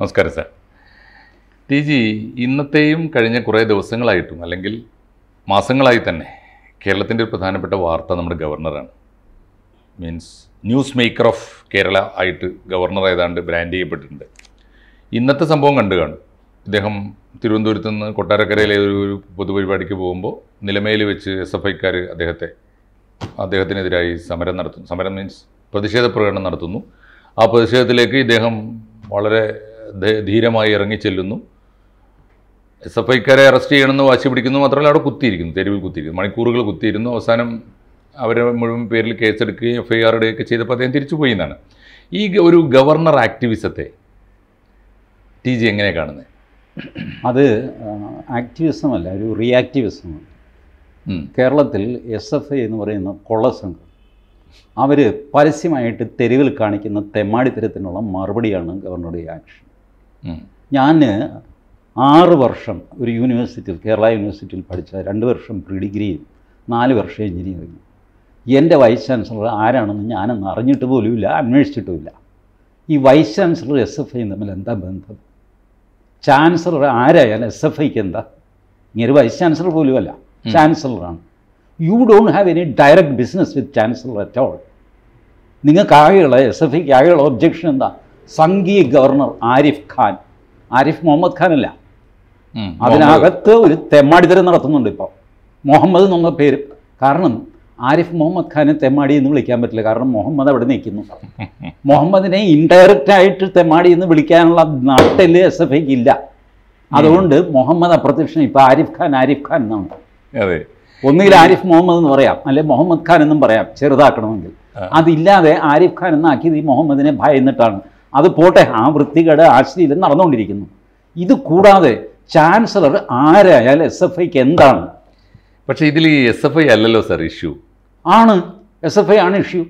നമസ്കാരം sir T G ഇന്നത്തെയും കഴിഞ്ഞ കുറേ ദിവസങ്ങളായിട്ടും അല്ലെങ്കിൽ മാസങ്ങളായി തന്നെ കേരളത്തിൻ്റെ ഒരു പ്രധാനപ്പെട്ട വാർത്ത നമ്മുടെ ഗവർണറാണ് means news maker of Kerala ആയിട്ട് ഗവർണർ ഏതാണ്ട് ബ്രാൻഡ് ചെയ്യപ്പെട്ടിട്ടുണ്ട് ഇന്നത്തെ സംഭവം കണ്ടു കാണും ഇദ്ദേഹം തിരുവനന്തപുരത്ത് നിന്ന് കൊട്ടാരക്കരയിലെ ഒരു പൊതുപരിപാടിക്ക് പോകുമ്പോൾ നിലമേൽ വെച്ച് എസ് എഫ് ഐക്കാർ അദ്ദേഹത്തെ അദ്ദേഹത്തിനെതിരായി സമരം നടത്തുന്നു സമരം മീൻസ് പ്രതിഷേധ പ്രകടനം നടത്തുന്നു ആ പ്രതിഷേധത്തിലേക്ക് ഇദ്ദേഹം വളരെ ധീരമായി ഇറങ്ങിച്ചെല്ലുന്നു എസ് എഫ് ഐക്കാരെ അറസ്റ്റ് ചെയ്യണമെന്ന് വാശി പിടിക്കുന്നു മാത്രമല്ല അവിടെ കുത്തിയിരിക്കുന്നു തെരുവിൽ കുത്തിയിരിക്കുന്നു മണിക്കൂറുകൾ കുത്തിയിരുന്നു അവസാനം അവരെ മുഴുവൻ പേരിൽ കേസെടുക്കുകയും എഫ് ഐ ആർ ഇടുകയൊക്കെ ചെയ്തപ്പോൾ അദ്ദേഹം തിരിച്ചു പോയി എന്നാണ് ഈ ഒരു ഗവർണർ ആക്ടിവിസത്തെ ടി ജി എങ്ങനെ കാണുന്നത് അത് ആക്ടിവിസം അല്ല ഒരു റിയാക്ടിവിസമാണ് കേരളത്തിൽ എസ് എഫ് ഐ എന്ന് പറയുന്ന കൊള്ളസംഘം അവർ പരസ്യമായിട്ട് തെരുവിൽ കാണിക്കുന്ന തെമ്മാടിത്തരത്തിനുള്ള മറുപടിയാണ് ഗവർണറുടെ ആക്ഷൻ ഞാൻ ആറ് വർഷം ഒരു യൂണിവേഴ്സിറ്റിയിൽ കേരള യൂണിവേഴ്സിറ്റിയിൽ പഠിച്ച രണ്ട് വർഷം പ്രീ ഡിഗ്രിയും നാല് വർഷം എഞ്ചിനീയറിംഗും എൻ്റെ വൈസ് ചാൻസലർ ആരാണെന്ന് ഞാനൊന്ന് അറിഞ്ഞിട്ട് പോലുമില്ല അന്വേഷിച്ചിട്ടുമില്ല ഈ vice chancellor S F I തമ്മിൽ എന്താ ബന്ധം ചാൻസലർ ആരായാലും എസ് എഫ് ഐക്ക് എന്താ ഇങ്ങനെ വൈസ് ചാൻസലർ പോലുമല്ല ചാൻസലറാണ് you don't have any direct business with chancellor at all നിങ്ങൾക്ക് ആകെയുള്ള എസ് എഫ് ഐക്ക് ആകെയുള്ള ഒബ്ജക്ഷൻ എന്താ സംഘീയ ഗവർണർ ആരിഫ് ഖാൻ ആരിഫ് മുഹമ്മദ് ഖാൻ അല്ല അതിനകത്ത് ഒരു തെമ്മാടിത്തരം നടത്തുന്നുണ്ട് ഇപ്പോൾ മുഹമ്മദ് എന്നുള്ള പേര് കാരണം ആരിഫ് മുഹമ്മദ് ഖാനെ തെമ്മാടി എന്ന് വിളിക്കാൻ പറ്റില്ല കാരണം മുഹമ്മദ് അവിടെ നിൽക്കുന്നു മുഹമ്മദിനെ ഇൻഡയറക്റ്റ് ആയിട്ട് തെമ്മാടി എന്ന് വിളിക്കാനുള്ള നാട്ടിൽ എസ് എഫ് ഐക്ക് ഇല്ല അതുകൊണ്ട് മുഹമ്മദ് അപ്രത്യക്ഷം ഇപ്പം ആരിഫ് ഖാൻ ആരിഫ് ഖാൻ എന്നാണ് അതെ ഒന്നുകിൽ ആരിഫ് മുഹമ്മദ് എന്ന് പറയാം അല്ലെ മുഹമ്മദ് ഖാൻ എന്നും പറയാം ചെറുതാക്കണമെങ്കിൽ അതില്ലാതെ ആരിഫ് ഖാൻ എന്നാക്കിയത് ഈ മുഹമ്മദിനെ ഭയന്നിട്ടാണ് അത് പോട്ടെ ആ വൃത്തികേട് ആശ്രീലം നടന്നുകൊണ്ടിരിക്കുന്നു ഇത് കൂടാതെ ചാൻസലർ ആരായാലും എസ് എഫ് ഐക്ക് എന്താണ് പക്ഷേ ഇതിൽ ഈ എസ് എഫ് ഐ അല്ലല്ലോ സാർ ഇഷ്യൂ ആണ് എസ് എഫ് ഐ ആണ് issue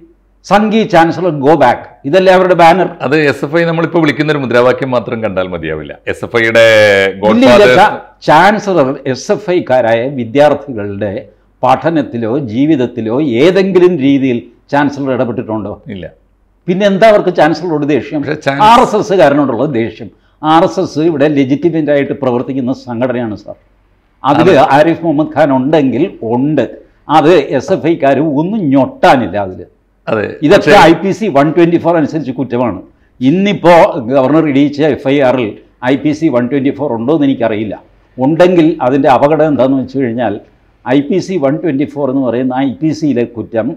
Sanghi chancellor go back ഇതല്ലേ അവരുടെ ബാനർ അത് എസ് എഫ് ഐ നമ്മളിപ്പോൾ വിളിക്കുന്ന ഒരു മുദ്രാവാക്യം മാത്രം കണ്ടാൽ മതിയാവില്ല എസ് എഫ് ഐയുടെ ചാൻസലർ എസ് എഫ് ഐക്കാരായ വിദ്യാർത്ഥികളുടെ പഠനത്തിലോ ജീവിതത്തിലോ ഏതെങ്കിലും രീതിയിൽ ചാൻസലർ ഇടപെട്ടിട്ടുണ്ടോ ഇല്ല പിന്നെ എന്താ അവർക്ക് ചാൻസലറോട് ദേഷ്യം ആർ എസ് എസ് കാരനോടുള്ള ദേഷ്യം ആർ എസ് എസ് ഇവിടെ ലെജിറ്റിമേറ്റ് ആയിട്ട് പ്രവർത്തിക്കുന്ന സംഘടനയാണ് സാർ അതിൽ ആരിഫ് മുഹമ്മദ് ഖാൻ ഉണ്ടെങ്കിൽ ഉണ്ട് അത് എസ് എഫ് ഐക്കാർ ഒന്നും ഞൊട്ടാനില്ല അതിൽ ഇതൊക്കെ I P C one twenty four അനുസരിച്ച് കുറ്റമാണ് ഇന്നിപ്പോൾ ഗവർണർ ഇടിയിച്ച എഫ് ഐ ആറിൽ I P C one twenty four ഉണ്ടോ എന്ന് എനിക്കറിയില്ല ഉണ്ടെങ്കിൽ അതിൻ്റെ അപകടം എന്താണെന്ന് വെച്ച് കഴിഞ്ഞാൽ I P C one twenty four എന്ന് പറയുന്ന ഐ പി സിയിലെ കുറ്റം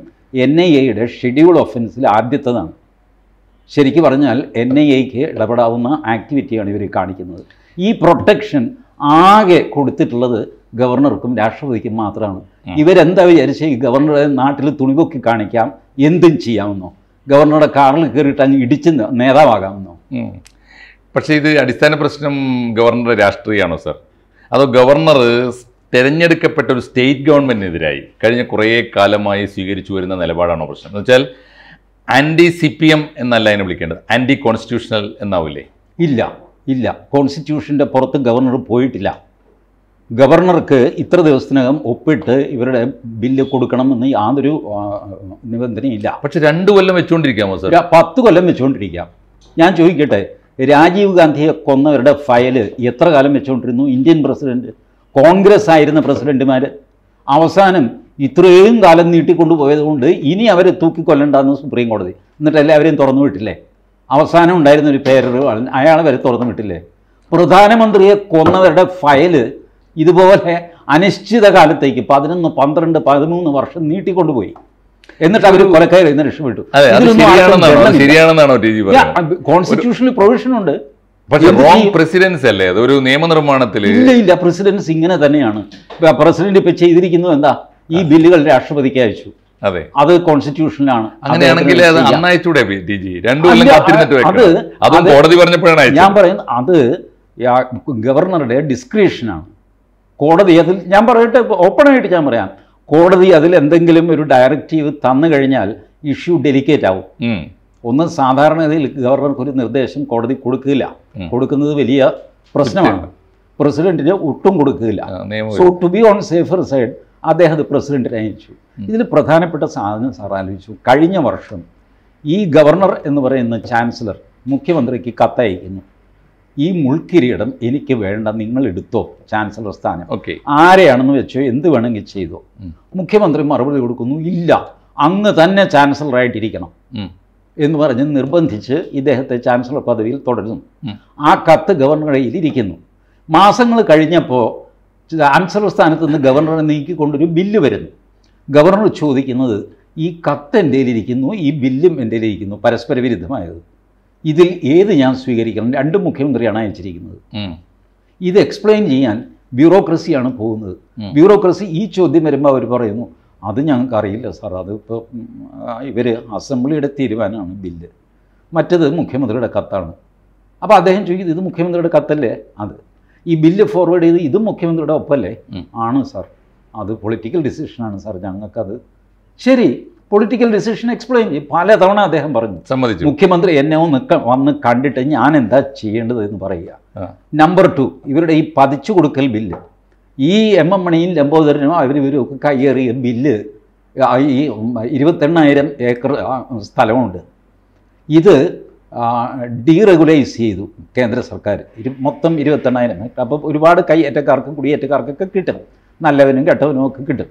എൻ ഐ എയുടെ ഷെഡ്യൂൾ ഓഫൻസിൽ ആദ്യത്തേതാണ് ശരിക്കും പറഞ്ഞാൽ എൻ ഐ എക്ക് ഇടപെടാവുന്ന ആക്ടിവിറ്റിയാണ് ഇവർ കാണിക്കുന്നത് ഈ പ്രൊട്ടക്ഷൻ ആകെ കൊടുത്തിട്ടുള്ളത് ഗവർണർക്കും രാഷ്ട്രപതിക്കും മാത്രമാണ് ഇവരെന്താ വിചാരിച്ച ഈ ഗവർണറെ നാട്ടിൽ തുണിപൊക്കി കാണിക്കാം എന്തും ചെയ്യാമെന്നോ ഗവർണറുടെ കാറിൽ കയറിയിട്ട് അങ്ങ് ഇടിച്ച് നേതാവാകാമെന്നോ പക്ഷേ ഇത് അടിസ്ഥാന പ്രശ്നം ഗവർണറുടെ രാഷ്ട്രീയമാണോ സർ അതോ ഗവർണർ തിരഞ്ഞെടുക്കപ്പെട്ട ഒരു സ്റ്റേറ്റ് ഗവൺമെൻറ്റിനെതിരായി കഴിഞ്ഞ കുറേ കാലമായി സ്വീകരിച്ചു വരുന്ന നിലപാടാണോ പ്രശ്നം എന്ന് വെച്ചാൽ ആൻറ്റി സി പി എം എന്നല്ല അതിനെ വിളിക്കേണ്ടത് ആൻറ്റി കോൺസ്റ്റിറ്റ്യൂഷണൽ എന്നാവില്ലേ ഇല്ല ഇല്ല കോൺസ്റ്റിറ്റ്യൂഷൻ്റെ പുറത്ത് ഗവർണർ പോയിട്ടില്ല ഗവർണർക്ക് ഇത്ര ദിവസത്തിനകം ഒപ്പിട്ട് ഇവരുടെ ബില്ല് കൊടുക്കണമെന്ന് യാതൊരു നിബന്ധനയില്ല പക്ഷെ രണ്ട് കൊല്ലം വെച്ചുകൊണ്ടിരിക്കാമോ സാർ പത്ത് കൊല്ലം വെച്ചുകൊണ്ടിരിക്കാം ഞാൻ ചോദിക്കട്ടെ രാജീവ് ഗാന്ധിയെ കൊന്നവരുടെ ഫയല് എത്ര കാലം വെച്ചുകൊണ്ടിരുന്നു ഇന്ത്യൻ പ്രസിഡന്റ് കോൺഗ്രസ് ആയിരുന്ന പ്രസിഡന്റുമാർ അവസാനം ഇത്രയും കാലം നീട്ടിക്കൊണ്ടു പോയതുകൊണ്ട് ഇനി അവരെ തൂക്കിക്കൊല്ലണ്ടെന്ന് സുപ്രീം കോടതി എന്നിട്ടല്ലേ അവരെയും തുറന്നു വിട്ടില്ലേ അവസാനം ഉണ്ടായിരുന്ന ഒരു പേര് അയാൾ വരെ തുറന്നു വിട്ടില്ലേ പ്രധാനമന്ത്രിയെ കൊന്നവരുടെ ഫയല് ഇതുപോലെ അനിശ്ചിത കാലത്തേക്ക് പതിനൊന്ന് പന്ത്രണ്ട് പതിമൂന്ന് വർഷം നീട്ടിക്കൊണ്ടുപോയി എന്നിട്ട് അവർ കൊലക്കയറി നിന്ന് രക്ഷപ്പെട്ടു കോൺസ്റ്റിറ്റ്യൂഷനിൽ പ്രൊവിഷൻ ഉണ്ട് പ്രസിഡൻസ് അല്ലേ അതൊരു നിയമനിർമ്മാണത്തിൽ ഇല്ല ഇല്ല പ്രസിഡൻസ് ഇങ്ങനെ തന്നെയാണ് പ്രസിഡന്റ് ഇപ്പൊ ചെയ്തിരിക്കുന്നു എന്താ ഈ ബില്ലുകൾ രാഷ്ട്രപതിക്ക് അയച്ചു അതെ അത് കോൺസ്റ്റിറ്റ്യൂഷനിലാണ് അങ്ങനെയാണെങ്കിൽ അത് അത് കോടതി പറഞ്ഞപ്പോഴാണ് ഞാൻ പറയുന്നത് അത് ഗവർണറുടെ ഡിസ്ക്രിപ്ഷനാണ് കോടതി അതിൽ ഞാൻ പറയട്ടെ ഓപ്പണായിട്ട് ഞാൻ പറയാം കോടതി അതിൽ എന്തെങ്കിലും ഒരു ഡയറക്റ്റീവ് തന്നു കഴിഞ്ഞാൽ ഇഷ്യൂ ഡെലിക്കേറ്റ് ആവും ഒന്ന് സാധാരണഗതിയിൽ ഗവർണർക്ക് ഒരു നിർദ്ദേശം കോടതി കൊടുക്കില്ല കൊടുക്കുന്നത് വലിയ പ്രശ്നമാണ് പ്രസിഡന്റിന് ഒട്ടും കൊടുക്കില്ല so to be on safer side അദ്ദേഹം അത് പ്രസിഡന്റിനെ അയച്ചു ഇതിൽ പ്രധാനപ്പെട്ട സാധനം സാർ ആലോചിച്ചു കഴിഞ്ഞ വർഷം ഈ ഗവർണർ എന്ന് പറയുന്ന ചാൻസലർ മുഖ്യമന്ത്രിക്ക് കത്തയക്കുന്നു ഈ മുൾക്കിരീടം എനിക്ക് വേണ്ട നിങ്ങൾ എടുത്തോ ചാൻസലർ സ്ഥാനം ഓക്കെ ആരെയാണെന്ന് വെച്ചോ എന്ത് വേണമെങ്കിൽ ചെയ്തോ മുഖ്യമന്ത്രി മറുപടി കൊടുക്കുന്നു ഇല്ല അങ്ങ് തന്നെ ചാൻസലറായിട്ടിരിക്കണം എന്ന് പറഞ്ഞ് നിർബന്ധിച്ച് ഇദ്ദേഹത്തെ ചാൻസലർ പദവിയിൽ തുടരുന്നു ആ കത്ത് ഗവർണറുടെ ഇരിക്കുന്നു മാസങ്ങൾ കഴിഞ്ഞപ്പോൾ ചാൻസലർ സ്ഥാനത്ത് നിന്ന് ഗവർണറെ നീക്കിക്കൊണ്ടൊരു ബില്ല് വരുന്നു ഗവർണർ ചോദിക്കുന്നത് ഈ കത്ത് എൻ്റെ ഇരിക്കുന്നു ഈ ബില്ലും എൻ്റെ ഇരിക്കുന്നു പരസ്പര വിരുദ്ധമായത് ഇതിൽ ഏത് ഞാൻ സ്വീകരിക്കണം രണ്ട് മുഖ്യമന്ത്രിയാണ് അയച്ചിരിക്കുന്നത് ഇത് എക്സ്പ്ലെയിൻ ചെയ്യാൻ ബ്യൂറോക്രസിയാണ് പോകുന്നത് ബ്യൂറോക്രസി ഈ ചോദ്യം വരുമ്പോൾ അവർ പറയുന്നു അത് ഞങ്ങൾക്ക് അറിയില്ല സാർ അതിപ്പോൾ ഇവർ അസംബ്ലിയുടെ തീരുമാനമാണ് ബില്ല് മറ്റത് മുഖ്യമന്ത്രിയുടെ കത്താണ് അപ്പോൾ അദ്ദേഹം ചോദിക്കുന്നത് ഇത് മുഖ്യമന്ത്രിയുടെ കത്തല്ലേ അത് ഈ ബില്ല് ഫോർവേഡ് ചെയ്ത് ഇത് മുഖ്യമന്ത്രിയുടെ ഒപ്പല്ലേ ആണ് സാർ അത് പൊളിറ്റിക്കൽ ഡിസിഷനാണ് സാർ ഞങ്ങൾക്കത് ശരി പൊളിറ്റിക്കൽ ഡിസിഷൻ എക്സ്പ്ലെയിൻ ചെയ്യും പലതവണ അദ്ദേഹം പറഞ്ഞു സമ്മതിച്ചു മുഖ്യമന്ത്രി എന്നെ ഒന്ന് വന്ന് കണ്ടിട്ട് ഞാൻ എന്താ ചെയ്യേണ്ടത് എന്ന് പറയുക നമ്പർ ടു ഇവരുടെ ഈ പതിച്ചു കൊടുക്കൽ ബില്ല് ഈ എം എം മണിയും ലംബോദരനും അവരിവരും കയ്യേറിയ ബില്ല് ഈ ഇരുപത്തെണ്ണായിരം ഏക്കർ സ്ഥലമുണ്ട് ഇത് ഡീറെഗുലൈസ് ചെയ്തു കേന്ദ്ര സർക്കാർ മൊത്തം ഇരുപത്തെണ്ണായിരം അപ്പോൾ ഒരുപാട് കൈയേറ്റക്കാർക്കും കുടിയേറ്റക്കാർക്കൊക്കെ കിട്ടും നല്ലവനും കെട്ടവനും ഒക്കെ കിട്ടും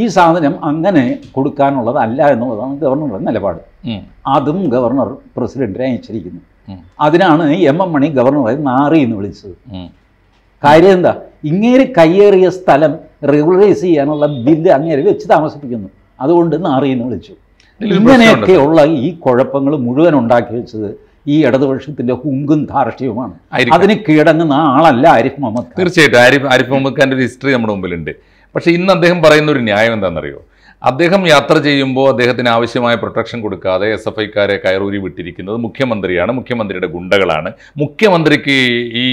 ഈ സാധനം അങ്ങനെ കൊടുക്കാനുള്ളതല്ല എന്നുള്ളതാണ് ഗവർണറുടെ നിലപാട് അതും ഗവർണർ പ്രസിഡന്റിനെ അയച്ചിരിക്കുന്നു അതിനാണ് എം എം മണി ഗവർണറെ നാറി എന്ന് വിളിച്ചത് കാര്യം എന്താ ഇങ്ങേര് കയ്യേറിയ സ്ഥലം റെഗുലറൈസ് ചെയ്യാനുള്ള ബില്ല് അങ്ങേര് വെച്ച് താമസിപ്പിക്കുന്നു അതുകൊണ്ട് നാറി എന്ന് വിളിച്ചു ഇങ്ങനെയൊക്കെയുള്ള ഈ കുഴപ്പങ്ങൾ മുഴുവൻ ഉണ്ടാക്കി വെച്ചത് ഈ ഇടതുപക്ഷത്തിന്റെ ഹുങ്കും ധാർഷ്ട്യവുമാണ് അതിന് കീഴടങ്ങുന്ന ആളല്ല ആരിഫ് മുഹമ്മദ് തീർച്ചയായിട്ടും ആരിഫ് ആരിഫ് മുഹമ്മദ് ഖാന്റെ ഒരു ഹിസ്റ്ററി നമ്മുടെ മുമ്പിലുണ്ട് പക്ഷെ ഇന്ന് അദ്ദേഹം പറയുന്ന ഒരു ന്യായം എന്താണെന്നറിയോ അദ്ദേഹം യാത്ര ചെയ്യുമ്പോൾ അദ്ദേഹത്തിന് ആവശ്യമായ പ്രൊട്ടക്ഷൻ കൊടുക്കാതെ എസ് എഫ് ഐക്കാരെ കയറൂരി വിട്ടിരിക്കുന്നത് മുഖ്യമന്ത്രിയാണ് മുഖ്യമന്ത്രിയുടെ ഗുണ്ടകളാണ് മുഖ്യമന്ത്രിക്ക് ഈ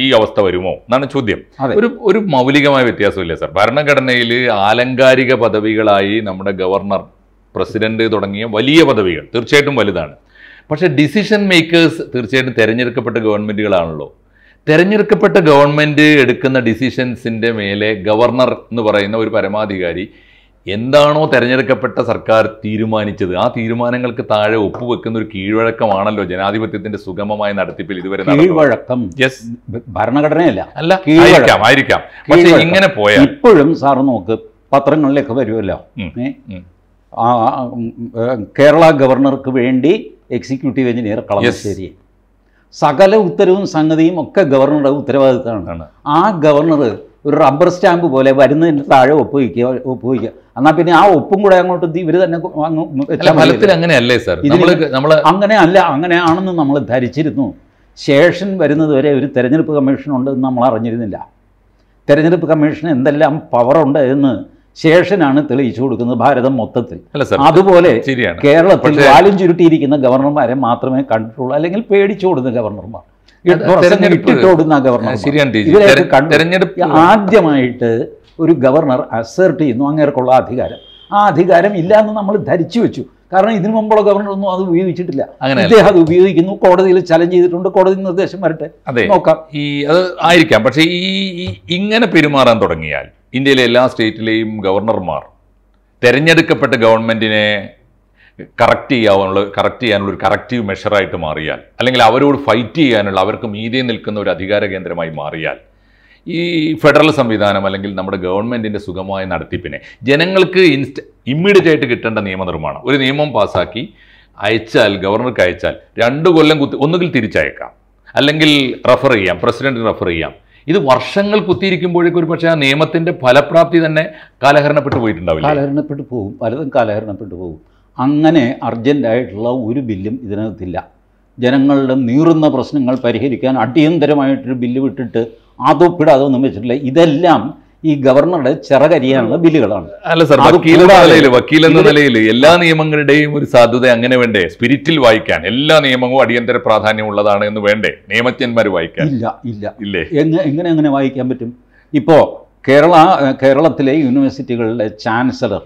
ഈ അവസ്ഥ വരുമോ എന്നാണ് ചോദ്യം ഒരു ഒരു മൗലികമായ വ്യത്യാസമില്ല സർ ഭരണഘടനയിൽ ആലങ്കാരിക പദവികളായി നമ്മുടെ ഗവർണർ പ്രസിഡന്റ് തുടങ്ങിയ വലിയ പദവികൾ തീർച്ചയായിട്ടും വലുതാണ് പക്ഷേ ഡിസിഷൻ മേക്കേഴ്സ് തീർച്ചയായിട്ടും തിരഞ്ഞെടുക്കപ്പെട്ട ഗവൺമെൻറ്റുകളാണല്ലോ തിരഞ്ഞെടുക്കപ്പെട്ട ഗവൺമെൻറ് എടുക്കുന്ന ഡിസിഷൻസിൻ്റെ മേലെ ഗവർണർ എന്ന് പറയുന്ന ഒരു പരമാധികാരി എന്താണോ തിരഞ്ഞെടുക്കപ്പെട്ട സർക്കാർ തീരുമാനിച്ചത് ആ തീരുമാനങ്ങൾക്ക് താഴെ ഒപ്പുവെക്കുന്ന ഒരു കീഴ്വഴക്കമാണല്ലോ ജനാധിപത്യത്തിന്റെ സുഗമമായ നടത്തിപ്പിൽ ഇതുവരെ കീഴ്വഴക്കം യെസ് ഭരണഘടനയല്ല അല്ല ആയിരിക്കാം ആയിരിക്കാം പക്ഷേ ഇങ്ങനെ പോയാൽ ഇപ്പോഴും സാർ നോക്ക് പത്രങ്ങളിലൊക്കെ വരുമല്ലോ കേരള ഗവർണർക്ക് വേണ്ടി എക്സിക്യൂട്ടീവ് എഞ്ചിനീയർ കളമശ്ശേരി സകല ഉത്തരവും സംഗതിയും ഒക്കെ ഗവർണറുടെ ഉത്തരവാദിത്തമാണ് ആ ഗവർണർ ഒരു റബ്ബർ സ്റ്റാമ്പ് പോലെ വരുന്നതിൻ്റെ താഴെ ഒപ്പ് വയ്ക്കുക എന്നാൽ പിന്നെ ആ ഒപ്പും കൂടെ അങ്ങോട്ട് ഇവർ തന്നെ ഫലത്തിൽ അങ്ങനെയല്ലേ സാർ അങ്ങനെ അല്ല അങ്ങനെയാണെന്ന് നമ്മൾ ധരിച്ചിരുന്നു ശേഷൻ വരുന്നത് വരെ ഒരു തെരഞ്ഞെടുപ്പ് കമ്മീഷൻ ഉണ്ടെന്ന് നമ്മൾ അറിഞ്ഞിരുന്നില്ല തെരഞ്ഞെടുപ്പ് കമ്മീഷന് എന്തെല്ലാം പവറുണ്ട് എന്ന് ശേഷനാണ് തെളിയിച്ചു കൊടുക്കുന്നത് ഭാരതം മൊത്തത്തിൽ അതുപോലെ കേരളത്തിൽ വാലും ചുരുട്ടിയിരിക്കുന്ന ഗവർണർമാരെ മാത്രമേ കണ്ടിട്ടുള്ളൂ അല്ലെങ്കിൽ പേടിച്ചു കൊടുക്കുന്ന ഗവർണർമാർ ആദ്യമായിട്ട് ഒരു ഗവർണർ അസേർട്ട് ചെയ്യുന്നു അങ്ങേർക്കുള്ള അധികാരം ആ അധികാരം ഇല്ല എന്ന് നമ്മൾ ധരിച്ചു വെച്ചു കാരണം ഇതിനു മുമ്പുള്ള ഗവർണർ ഒന്നും അത് ഉപയോഗിച്ചിട്ടില്ല അദ്ദേഹം അത് ഉപയോഗിക്കുന്നു കോടതിയിൽ ചലഞ്ച് ചെയ്തിട്ടുണ്ട് കോടതി നിർദ്ദേശം വരട്ടെ നോക്കാം ഈ അത് ആയിരിക്കാം പക്ഷേ ഈ ഇങ്ങനെ പെരുമാറാൻ തുടങ്ങിയാൽ ഇന്ത്യയിലെ എല്ലാ സ്റ്റേറ്റിലെയും ഗവർണർമാർ തിരഞ്ഞെടുക്കപ്പെട്ട ഗവൺമെൻറ്റിനെ കറക്റ്റ് ചെയ്യാനുള്ള കറക്റ്റ് ചെയ്യാനുള്ള ഒരു കറക്റ്റീവ് മെഷറായിട്ട് മാറിയാൽ അല്ലെങ്കിൽ അവരോട് ഫൈറ്റ് ചെയ്യാനുള്ള അവർക്ക് മീതെ നിൽക്കുന്ന ഒരു അധികാര കേന്ദ്രമായി മാറിയാൽ ഈ ഫെഡറൽ സംവിധാനം അല്ലെങ്കിൽ നമ്മുടെ ഗവൺമെൻറ്റിൻ്റെ സുഗമായ നടത്തിപ്പിനെ ജനങ്ങൾക്ക് ഇൻസ്റ്റ ഇമ്മീഡിയറ്റ് ആയിട്ട് കിട്ടേണ്ട നിയമനിർമ്മാണം ഒരു നിയമം പാസ്സാക്കി അയച്ചാൽ ഗവർണർക്ക് അയച്ചാൽ രണ്ട് കൊല്ലം കുത്തി ഒന്നുകിൽ തിരിച്ചയക്കാം അല്ലെങ്കിൽ റെഫർ ചെയ്യാം പ്രസിഡൻറ്റിന് റെഫർ ചെയ്യാം ഇത് വർഷങ്ങൾ കുത്തിയിരിക്കുമ്പോഴേക്കും ഒരു പക്ഷേ ആ നിയമത്തിൻ്റെ ഫലപ്രാപ്തി തന്നെ കാലഹരണപ്പെട്ടു പോയിട്ടുണ്ടാവില്ല കാലഹരണപ്പെട്ടു പോകും പലതും കാലഹരണപ്പെട്ടു പോകും അങ്ങനെ അർജൻറ്റായിട്ടുള്ള ഒരു ബില്ലും ഇതിനകത്തില്ല ജനങ്ങളുടെ നീറുന്ന പ്രശ്നങ്ങൾ പരിഹരിക്കാൻ അടിയന്തരമായിട്ടൊരു ബില്ല് വിട്ടിട്ട് അതൊപ്പിടാതൊന്നും വെച്ചിട്ടില്ല ഇതെല്ലാം ഈ ഗവർണറുടെ ചിറകരിയാണ് ബില്ലുകളാണ് അല്ല സർ വക്കീൽ നിലയിൽ വക്കീൽ എന്ന നിലയിൽ എല്ലാ നിയമങ്ങളുടെയും ഒരു സാധ്യത അങ്ങനെ വേണ്ടേ സ്പിരിറ്റിൽ വായിക്കാൻ എല്ലാ നിയമവും അടിയന്തര പ്രാധാന്യമുള്ളതാണ് എന്ന് വേണ്ടേ നിയമജ്ഞന്മാർ വായിക്കാൻ ഇല്ല ഇല്ല ഇല്ലേ എങ്ങനെ അങ്ങനെ വായിക്കാൻ പറ്റും ഇപ്പോൾ കേരള കേരളത്തിലെ യൂണിവേഴ്സിറ്റികളുടെ ചാൻസലർ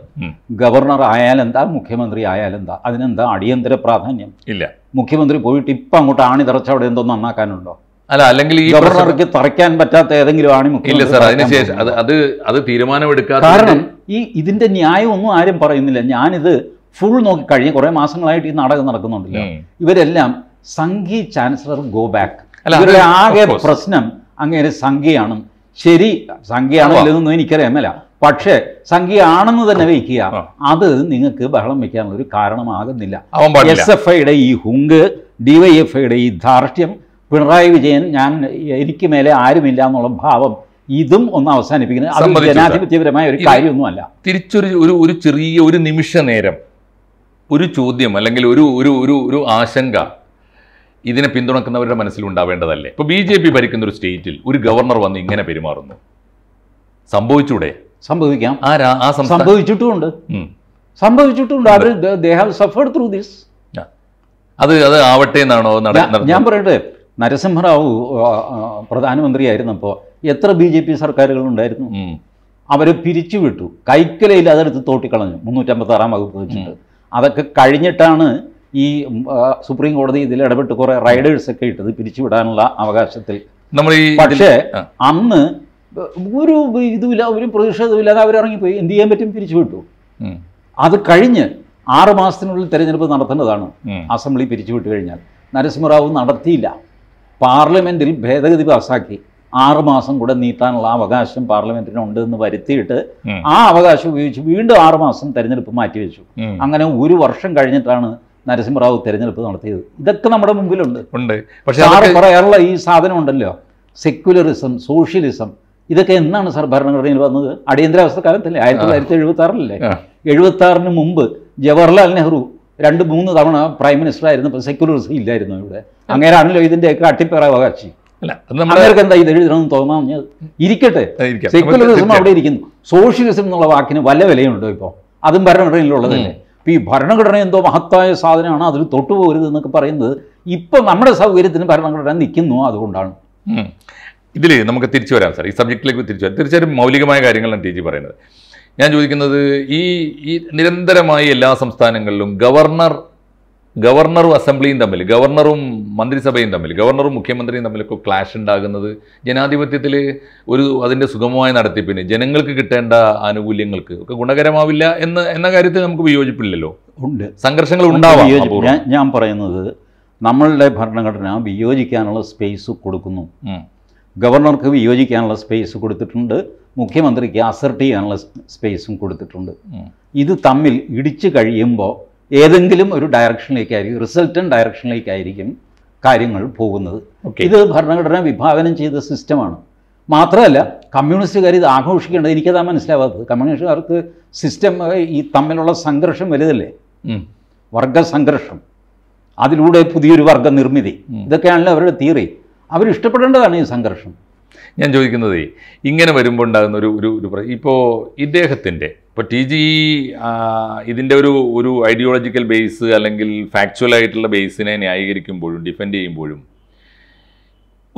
ഗവർണർ ആയാലെന്താ മുഖ്യമന്ത്രി ആയാലെന്താ അതിനെന്താ അടിയന്തര പ്രാധാന്യം ഇല്ല മുഖ്യമന്ത്രി പോയിട്ട് ഇപ്പം അങ്ങോട്ട് ആണി അവിടെ എന്തോ നന്നാക്കാനുണ്ടോ അല്ല അല്ലെങ്കിൽ ഈ ഗവർണർക്ക് തറയ്ക്കാൻ പറ്റാത്ത ഏതെങ്കിലും ആണ് ഇല്ല സാർ അതിനുശേഷം അത് അത് അത് തീരുമാനമെടുക്കാതെ കാരണം ഈ ഇതിന്റെ ന്യായം ഒന്നും ആരും പറയുന്നില്ല ഞാനിത് ഫുൾ നോക്കി കഴിഞ്ഞ കുറേ മാസങ്ങളായിട്ട് ഈ നാടകം നടക്കുന്നുണ്ടല്ലോ ഇവരെല്ലാം സംഘി ചാൻസലർ ഗോ ബാക്ക് ഇവരുടെ ആകെ പ്രശ്നം അങ്ങനെ സംഘിയാണ് ശരി സംഖ്യയാണോ ഇല്ലെന്നൊന്നും എനിക്കറിയാമല്ല പക്ഷേ സംഖ്യയാണെന്ന് തന്നെ വയ്ക്കുക അത് നിങ്ങൾക്ക് ബഹളം വെക്കാനുള്ള ഒരു കാരണമാകുന്നില്ല എസ് എഫ് ഐയുടെ ഈ ഹുങ്ക് ഡിവൈഎഫ്ഐയുടെ ഈ ധാർഷ്ട്യം പിണറായി വിജയൻ ഞാൻ എനിക്ക് മേലെ ആരുമില്ല എന്നുള്ള ഭാവം ഇതും ഒന്ന് അവസാനിപ്പിക്കുന്നത് അത് ജനാധിപത്യപരമായ ഒരു കാര്യമൊന്നുമല്ല തിരിച്ചൊരു ഒരു ഒരു ചെറിയ ഒരു നിമിഷ നേരം ഒരു ചോദ്യം അല്ലെങ്കിൽ ഒരു ഒരു ഒരു ഒരു ആശങ്ക ഇതിനെ പിന്തുണക്കുന്നവരുടെ മനസ്സിലുണ്ടാവേണ്ടതല്ലേ ഇപ്പൊ ബി ജെ പി ഭരിക്കുന്ന ഒരു സ്റ്റേറ്റിൽ ഒരു ഗവർണർ വന്ന് ഇങ്ങനെ പെരുമാറുന്നു സംഭവിച്ചൂടെ സംഭവിക്കാം ആരാ ആ സംഭവിച്ചിട്ടുമുണ്ട് സംഭവിച്ചിട്ടുണ്ട് അവർ they have suffered through this അത് അത് ആവട്ടെ എന്നാണോ ഞാൻ പറയട്ടെ നരസിംഹറാവു പ്രധാനമന്ത്രിയായിരുന്നപ്പോൾ എത്ര ബി ജെ പി സർക്കാരുകളുണ്ടായിരുന്നു അവരെ പിരിച്ചുവിട്ടു കൈക്കലയിൽ അതെടുത്ത് തോട്ടിക്കളഞ്ഞു മുന്നൂറ്റമ്പത്തി ആറാം വകുപ്പ് വെച്ചിട്ട് അതൊക്കെ കഴിഞ്ഞിട്ടാണ് ഈ സുപ്രീം കോടതി ഇതിൽ ഇടപെട്ട് കുറേ റൈഡേഴ്സൊക്കെ ഇട്ടത് പിരിച്ചുവിടാനുള്ള അവകാശത്തിൽ നമ്മൾ പക്ഷേ അന്ന് ഒരു ഇതുമില്ല ഒരു പ്രതിഷേധമില്ലാതെ അവരിറങ്ങിപ്പോയി എന്ത് ചെയ്യാൻ പറ്റും പിരിച്ചുവിട്ടു അത് കഴിഞ്ഞ് ആറ് മാസത്തിനുള്ളിൽ തെരഞ്ഞെടുപ്പ് നടത്തേണ്ടതാണ് അസംബ്ലി പിരിച്ചുവിട്ട് കഴിഞ്ഞാൽ നരസിംഹറാവു നടത്തിയില്ല പാർലമെൻറ്റിൽ ഭേദഗതി പാസ്സാക്കി ആറുമാസം മാസം കൂടെ നീട്ടാനുള്ള അവകാശം പാർലമെന്റിന് എന്ന് വരുത്തിയിട്ട് ആ അവകാശം ഉപയോഗിച്ച് വീണ്ടും ആറുമാസം മാസം തെരഞ്ഞെടുപ്പ് മാറ്റിവെച്ചു അങ്ങനെ ഒരു വർഷം കഴിഞ്ഞിട്ടാണ് നരസിംഹറാവു തെരഞ്ഞെടുപ്പ് നടത്തിയത് ഇതൊക്കെ നമ്മുടെ മുമ്പിലുണ്ട് ഉണ്ട് പക്ഷേ സാറ് പറയാനുള്ള ഈ സാധനം ഉണ്ടല്ലോ സെക്യുലറിസം സോഷ്യലിസം ഇതൊക്കെ എന്നാണ് സാർ ഭരണഘടനയിൽ വന്നത് അടിയന്തരാവസ്ഥ കാലത്തല്ലേ ആയിരത്തി തൊള്ളായിരത്തി എഴുപത്തി ആറിലല്ലേ എഴുപത്തി ആറിന് മുമ്പ് ജവഹർലാൽ നെഹ്റു രണ്ട് മൂന്ന് തവണ പ്രൈം മിനിസ്റ്റർ ആയിരുന്നു സെക്യുലറിസം ഇല്ലായിരുന്നു ഇവിടെ അങ്ങേരാണല്ലോ ഇതിന്റെയൊക്കെ അട്ടിപ്പിറവകാശി അങ്ങേർക്ക് ഇത് എഴുതണമെന്ന് തോന്നാഞ്ഞത് ഇരിക്കട്ടെ സെക്യുലറിസം അവിടെ ഇരിക്കുന്നു സോഷ്യലിസം എന്നുള്ള വാക്കിന് വല്ല വിലയുണ്ടോ ഇപ്പോൾ അതും ഭരണഘടനയിലുള്ളതല്ലേ അപ്പോൾ ഈ ഭരണഘടന എന്തോ മഹത്തായ സാധനമാണ് അതിൽ തൊട്ടുപോകരുത് എന്നൊക്കെ പറയുന്നത് ഇപ്പൊ നമ്മുടെ സൗകര്യത്തിന് ഭരണഘടന നിൽക്കുന്നു അതുകൊണ്ടാണ് ഇതിൽ നമുക്ക് തിരിച്ചു വരാം സാർ ഈ സബ്ജക്റ്റിലേക്ക് തിരിച്ചു വരാം തീർച്ചയായും മൗലികമായ കാര്യങ്ങളാണ് ടി ജി പറയുന്നത് ഞാൻ ചോദിക്കുന്നത് ഈ ഈ നിരന്തരമായി എല്ലാ സംസ്ഥാനങ്ങളിലും ഗവർണർ ഗവർണറും അസംബ്ലിയും തമ്മിൽ ഗവർണറും മന്ത്രിസഭയും തമ്മിൽ ഗവർണറും മുഖ്യമന്ത്രിയും തമ്മിലൊക്കെ ക്ലാഷ് ഉണ്ടാകുന്നത് ജനാധിപത്യത്തിൽ ഒരു അതിൻ്റെ സുഗമമായ നടത്തിപ്പിന് ജനങ്ങൾക്ക് കിട്ടേണ്ട ആനുകൂല്യങ്ങൾക്ക് ഒക്കെ ഗുണകരമാവില്ല എന്ന് എന്ന കാര്യത്തിൽ നമുക്ക് വിയോജിപ്പില്ലല്ലോ ഉണ്ട് സംഘർഷങ്ങൾ ഉണ്ടാവാം ഞാൻ പറയുന്നത് നമ്മളുടെ ഭരണഘടന വിയോജിക്കാനുള്ള സ്പേസ് കൊടുക്കുന്നു ഗവർണർക്ക് വിയോജിക്കാനുള്ള സ്പേസ് കൊടുത്തിട്ടുണ്ട് മുഖ്യമന്ത്രിക്ക് അസർട്ട് ചെയ്യാനുള്ള സ്പേസും കൊടുത്തിട്ടുണ്ട് ഇത് തമ്മിൽ ഇടിച്ചു കഴിയുമ്പോൾ ഏതെങ്കിലും ഒരു ഡയറക്ഷനിലേക്കായിരിക്കും റിസൾട്ടൻ ഡയറക്ഷനിലേക്കായിരിക്കും കാര്യങ്ങൾ പോകുന്നത് ഇത് ഭരണഘടന വിഭാവനം ചെയ്ത സിസ്റ്റമാണ് മാത്രമല്ല കമ്മ്യൂണിസ്റ്റുകാർ ഇത് ആഘോഷിക്കേണ്ടത് എനിക്കതാ മനസ്സിലാവാത്തത് കമ്മ്യൂണിസ്റ്റുകാർക്ക് സിസ്റ്റം ഈ തമ്മിലുള്ള സംഘർഷം വലുതല്ലേ വർഗസംഘർഷം അതിലൂടെ പുതിയൊരു വർഗ നിർമ്മിതി ഇതൊക്കെയാണല്ലോ അവരുടെ തിയറി അവരിഷ്ടപ്പെടേണ്ടതാണ് ഈ സംഘർഷം ഞാൻ ചോദിക്കുന്നത് ഇങ്ങനെ വരുമ്പോൾ ഉണ്ടാകുന്ന ഒരു ഒരു ഇപ്പോൾ ഇദ്ദേഹത്തിൻ്റെ അപ്പോൾ ടി ജി ഇതിൻ്റെ ഒരു ഒരു ഐഡിയോളജിക്കൽ ബേസ് അല്ലെങ്കിൽ ഫാക്ച്വൽ ആയിട്ടുള്ള ബേസിനെ ന്യായീകരിക്കുമ്പോഴും ഡിഫെൻഡ് ചെയ്യുമ്പോഴും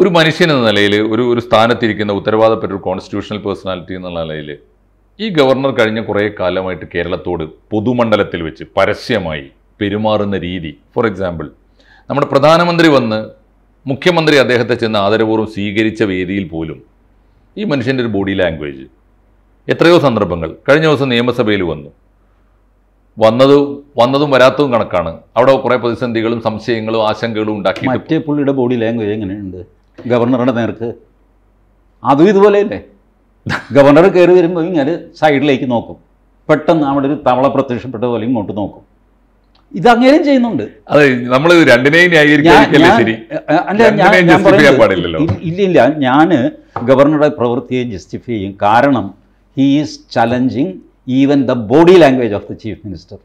ഒരു മനുഷ്യൻ എന്ന നിലയിൽ ഒരു ഒരു സ്ഥാനത്തിരിക്കുന്ന ഉത്തരവാദപ്പെട്ട ഒരു കോൺസ്റ്റിറ്റ്യൂഷണൽ പേഴ്സണാലിറ്റി എന്നുള്ള നിലയിൽ ഈ ഗവർണർ കഴിഞ്ഞ കുറേ കാലമായിട്ട് കേരളത്തോട് പൊതുമണ്ഡലത്തിൽ വെച്ച് പരസ്യമായി പെരുമാറുന്ന രീതി ഫോർ എക്സാമ്പിൾ നമ്മുടെ പ്രധാനമന്ത്രി വന്ന് മുഖ്യമന്ത്രി അദ്ദേഹത്തെ ചെന്ന് ആദരപൂർവ്വം സ്വീകരിച്ച വേദിയിൽ പോലും ഈ മനുഷ്യൻ്റെ ഒരു ബോഡി ലാംഗ്വേജ് എത്രയോ സന്ദർഭങ്ങൾ കഴിഞ്ഞ ദിവസം നിയമസഭയിൽ വന്നു വന്നതും വന്നതും വരാത്തതും കണക്കാണ് അവിടെ കുറേ പ്രതിസന്ധികളും സംശയങ്ങളും ആശങ്കകളും ഉണ്ടാക്കി മറ്റേ പുള്ളിയുടെ ബോഡി ലാംഗ്വേജ് എങ്ങനെയുണ്ട് ഗവർണറുടെ നേർക്ക് അതും ഇതുപോലെയല്ലേ ഗവർണർ കയറി വരുമ്പോൾ ഞാൻ സൈഡിലേക്ക് നോക്കും പെട്ടെന്ന് അവിടെ ഒരു തവള പ്രത്യക്ഷപ്പെട്ട പോലെ ഇങ്ങോട്ട് നോക്കും ഇത് അങ്ങനെയും ചെയ്യുന്നുണ്ട് അതെ നമ്മൾ രണ്ടിനെയും ഇല്ല ഇല്ല ഞാൻ ഗവർണറുടെ പ്രവൃത്തിയെ ജസ്റ്റിഫൈ ചെയ്യും കാരണം he is challenging even the body language of the chief minister,